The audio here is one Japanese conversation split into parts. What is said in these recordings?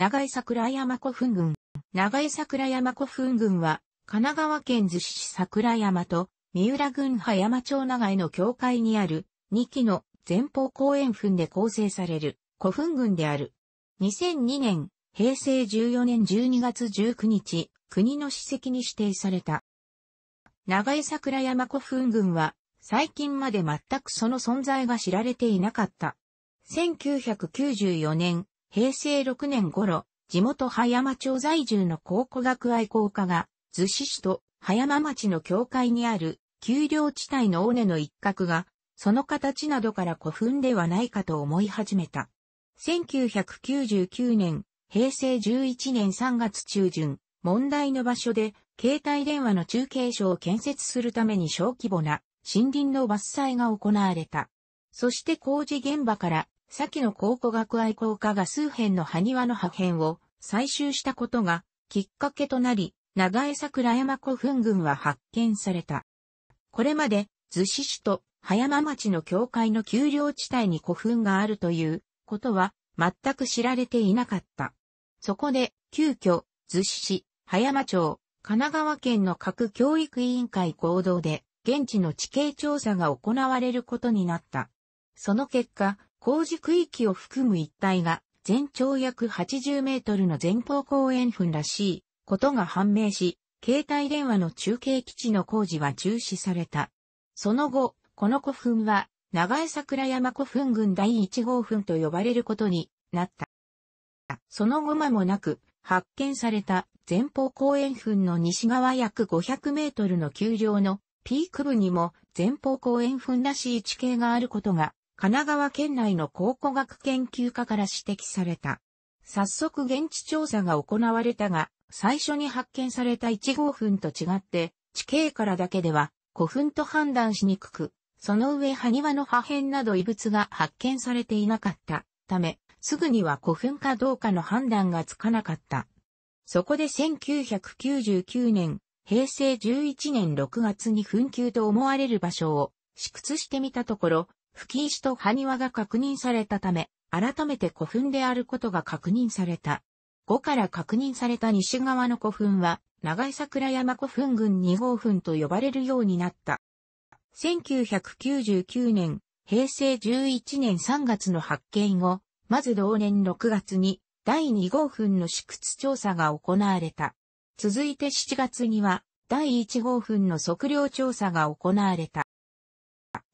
長江桜山古墳群。長江桜山古墳群は、神奈川県逗子市桜山と、三浦郡葉山町長江の境界にある、2基の前方公園墳で構成される古墳群である。2002年、平成14年12月19日、国の史跡に指定された。長江桜山古墳群は、最近まで全くその存在が知られていなかった。1994年、平成6年頃、地元葉山町在住の考古学愛好家が、逗子市と葉山町の境界にある、丘陵地帯の尾根の一角が、その形などから古墳ではないかと思い始めた。1999年、平成11年3月中旬、問題の場所で、携帯電話の中継所を建設するために小規模な森林の伐採が行われた。そして工事現場から先の考古学愛好家が数編の埴輪の破片を採集したことがきっかけとなり、長江桜山古墳群は発見された。これまで、逗子市と葉山町の境界の丘陵地帯に古墳があるということは全く知られていなかった。そこで、急遽、逗子市、葉山町、神奈川県の各教育委員会合同で、現地の地形調査が行われることになった。その結果、工事区域を含む一帯が全長約80メートルの前方後円墳らしいことが判明し、携帯電話の中継基地の工事は中止された。その後、この古墳は長江桜山古墳群第1号墳と呼ばれることになった。その後間もなく発見された前方後円墳の西側約500メートルの丘陵のピーク部にも前方後円墳らしい地形があることが神奈川県内の考古学研究家から指摘された。早速現地調査が行われたが、最初に発見された1号墳と違って、地形からだけでは古墳と判断しにくく、その上埴輪の破片など異物が発見されていなかったため、すぐには古墳かどうかの判断がつかなかった。そこで1999年、平成11年6月に墳丘と思われる場所を、試掘してみたところ、吹石と埴輪が確認されたため、改めて古墳であることが確認された。5から確認された西側の古墳は、長井桜山古墳群2号墳と呼ばれるようになった。1999年、平成11年3月の発見後、まず同年6月に第2号墳の試屈調査が行われた。続いて7月には第1号墳の測量調査が行われた。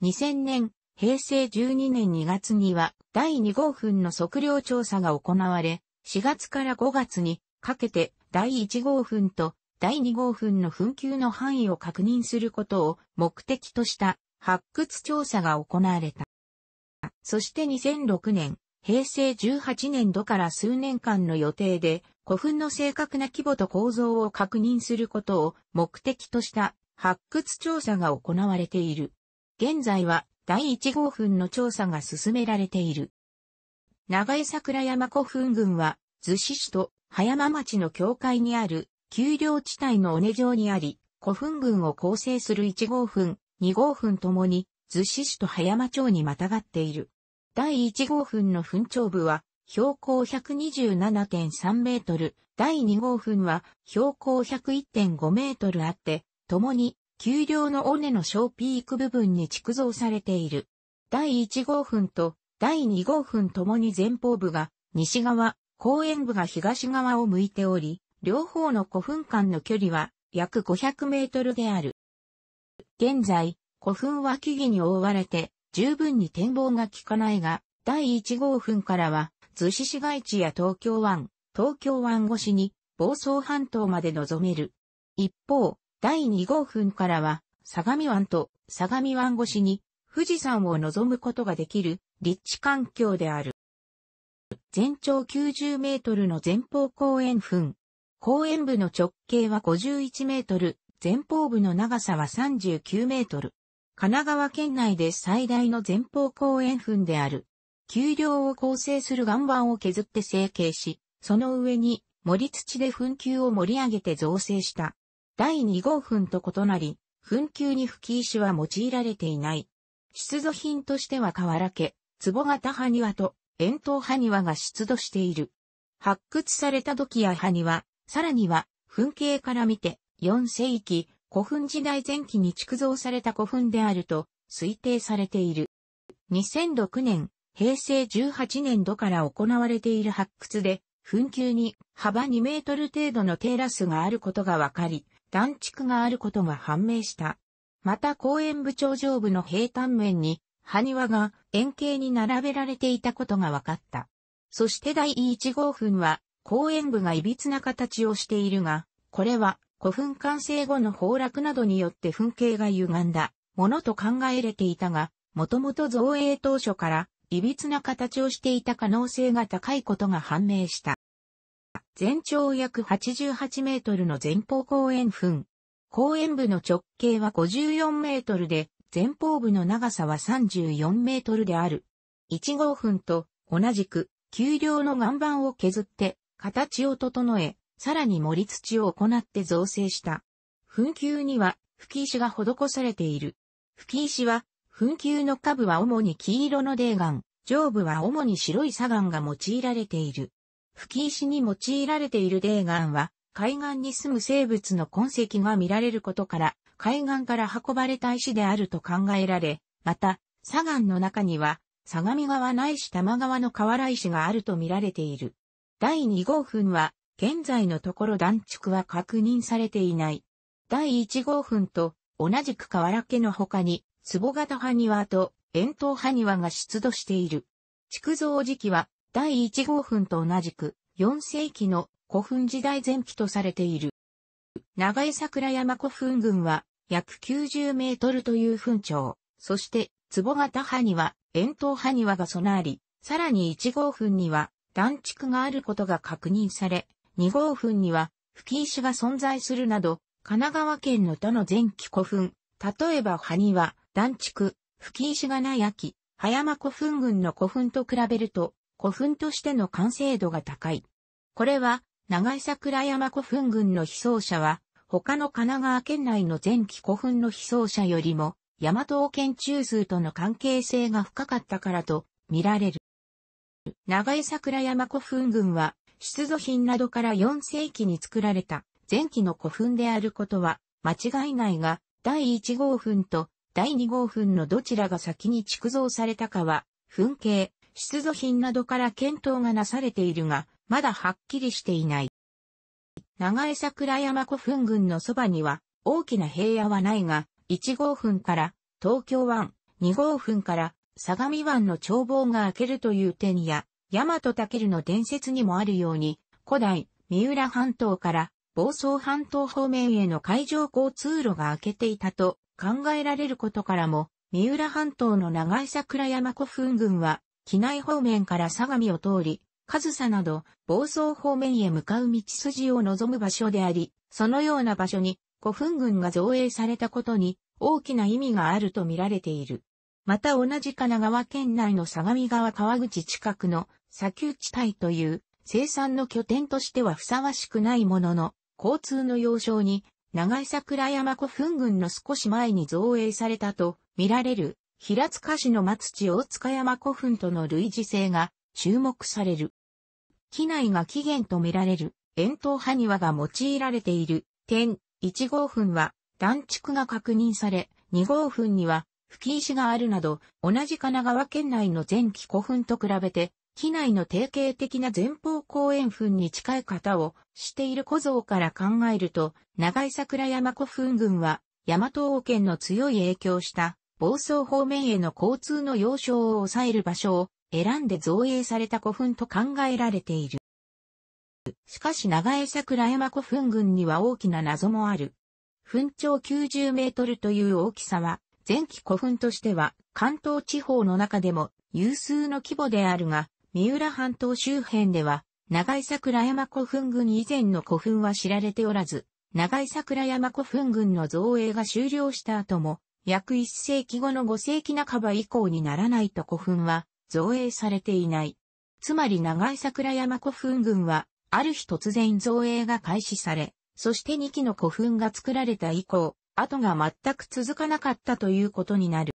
2000年、平成12年2月には第2号墳の測量調査が行われ、4月から5月にかけて第1号墳と第2号墳の墳球の範囲を確認することを目的とした発掘調査が行われた。そして2006年、平成18年度から数年間の予定で古墳の正確な規模と構造を確認することを目的とした発掘調査が行われている。現在は第1号墳の調査が進められている。長江桜山古墳群は、逗子市と葉山町の境界にある、丘陵地帯の尾根上にあり、古墳群を構成する1号墳、2号墳ともに、逗子市と葉山町にまたがっている。第1号墳の墳頂部は、標高127.3メートル、第2号墳は標高101.5メートルあって、共に丘陵の尾根の小ピーク部分に築造されている。第1号墳と第2号墳ともに前方部が西側、公園部が東側を向いており、両方の古墳間の距離は約500メートルである。現在、古墳は木々に覆われて十分に展望が効かないが、第1号墳からは、逗子市街地や東京湾、東京湾越しに、房総半島まで望める。一方、第2号墳からは、相模湾と相模湾越しに富士山を望むことができる立地環境である。全長90メートルの前方後円墳。公園部の直径は51メートル、前方部の長さは39メートル。神奈川県内で最大の前方後円墳である。丘陵を構成する岩盤を削って成形し、その上に森土で墳丘を盛り上げて造成した第2号墳と異なり、墳丘に吹石は用いられていない。出土品としては瓦家、壺型埴輪と円筒埴輪が出土している。発掘された土器や埴輪、さらには、墳形から見て、4世紀、古墳時代前期に築造された古墳であると推定されている。2006年、平成18年度から行われている発掘で、墳丘に幅2メートル程度のテラスがあることがわかり、団地区があることが判明した。また公園部長上部の平坦面に、埴輪が円形に並べられていたことが分かった。そして第1号墳は、公園部が歪な形をしているが、これは古墳完成後の崩落などによって墳形が歪んだものと考えれていたが、もともと造営当初から歪な形をしていた可能性が高いことが判明した。全長約88メートルの前方後円墳。後円部の直径は54メートルで、前方部の長さは34メートルである。1号墳と同じく、丘陵の岩盤を削って、形を整え、さらに盛り土を行って造成した。墳丘には、吹石が施されている。吹石は、墳丘の下部は主に黄色の泥岩、上部は主に白い砂岩が用いられている。吹石に用いられている泥岩は、海岸に住む生物の痕跡が見られることから、海岸から運ばれた石であると考えられ、また、砂岩の中には、相模川ないし玉川の河原石があると見られている。第2号墳は、現在のところ断築は確認されていない。第1号墳と同じく河原家の他に、壺型埴輪と円筒埴輪が出土している。築造時期は第1号墳と同じく、4世紀の古墳時代前期とされている。長江桜山古墳群は、約90メートルという墳長。そして、壺型派には、円筒派庭が備わり、さらに1号墳には、断竹があることが確認され、2号墳には、吹石が存在するなど、神奈川県の他の前期古墳、例えば派庭、断竹、吹石がない秋、葉山古墳群の古墳と比べると、古墳としての完成度が高い。これは、長井桜山古墳群の被葬者は、他の神奈川県内の前期古墳の被葬者よりも、大和王県中枢との関係性が深かったからと見られる。長江桜山古墳群は、出土品などから4世紀に作られた前期の古墳であることは間違いないが、第1号墳と第2号墳のどちらが先に築造されたかは、墳形、出土品などから検討がなされているが、まだはっきりしていない。長江桜山古墳群のそばには大きな平野はないが、1号墳から東京湾、2号墳から相模湾の眺望が開けるという点や、大和武の伝説にもあるように、古代、三浦半島から房総半島方面への海上交通路が開けていたと考えられることからも、三浦半島の長井桜山古墳群は機内方面から相模を通り、上総など、房総方面へ向かう道筋を望む場所であり、そのような場所に、古墳群が造営されたことに、大きな意味があると見られている。また同じ神奈川県内の相模川川口近くの砂丘地帯という生産の拠点としてはふさわしくないものの、交通の要衝に長井桜山古墳群の少し前に造営されたと見られる平塚市の松地大塚山古墳との類似性が注目される。機内が起源とみられる円筒埴輪が用いられている点1号墳は断築が確認され、2号墳には吹石があるなど、同じ神奈川県内の前期古墳と比べて、機内の定型的な前方後円墳に近い型をしている小僧から考えると、長井桜山古墳群は、大和王権の強い影響した暴走方面への交通の要衝を抑える場所を選んで造営された古墳と考えられている。しかし長江桜山古墳群には大きな謎もある。墳長90メートルという大きさは、前期古墳としては関東地方の中でも有数の規模であるが、三浦半島周辺では、長井桜山古墳群以前の古墳は知られておらず、長井桜山古墳群の造営が終了した後も、約1世紀後の5世紀半ば以降にならないと古墳は造営されていない。つまり長井桜山古墳群は、ある日突然造営が開始され、そして2基の古墳が作られた以降、後が全く続かなかったということになる。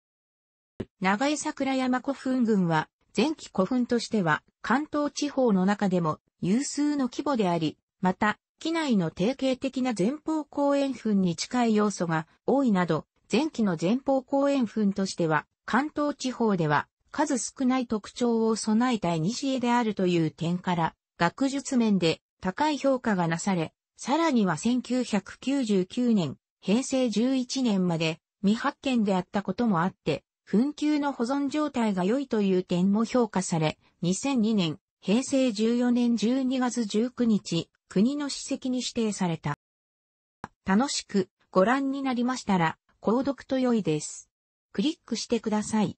長江桜山古墳群は、前期古墳としては、関東地方の中でも有数の規模であり、また、機内の定型的な前方後円墳に近い要素が多いなど、前期の前方後円墳としては、関東地方では数少ない特徴を備えた西絵であるという点から、学術面で高い評価がなされ、さらには1999年、平成11年まで未発見であったこともあって、紛糾の保存状態が良いという点も評価され、2002年、平成14年12月19日、国の史跡に指定された。楽しくご覧になりましたら、購読と良いです。クリックしてください。